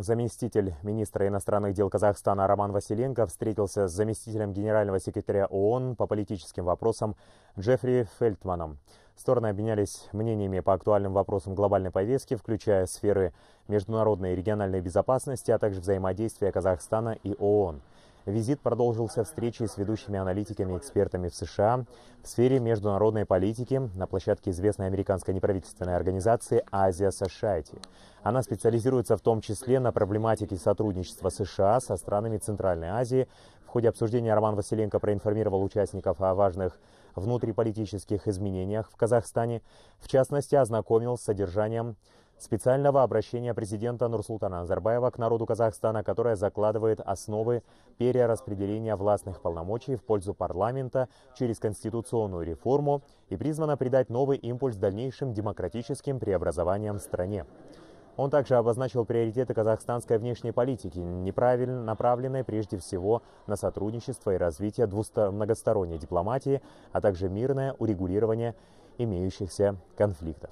Заместитель министра иностранных дел Казахстана Роман Василенко встретился с заместителем генерального секретаря ООН по политическим вопросам Джеффри Фельдманом. Стороны обменялись мнениями по актуальным вопросам глобальной повестки, включая сферы международной и региональной безопасности, а также взаимодействия Казахстана и ООН. Визит продолжился встречей с ведущими аналитиками и экспертами в США в сфере международной политики на площадке известной американской неправительственной организации Азия Society. Она специализируется в том числе на проблематике сотрудничества США со странами Центральной Азии. В ходе обсуждения Роман Василенко проинформировал участников о важных внутриполитических изменениях в Казахстане, в частности, ознакомил с содержанием специального обращения президента Нурсултана Назарбаева к народу Казахстана, которое закладывает основы перераспределения властных полномочий в пользу парламента через конституционную реформу и призвано придать новый импульс дальнейшим демократическим преобразованиям в стране. Он также обозначил приоритеты казахстанской внешней политики, неправильно направленные прежде всего на сотрудничество и развитие многосторонней дипломатии, а также мирное урегулирование имеющихся конфликтов.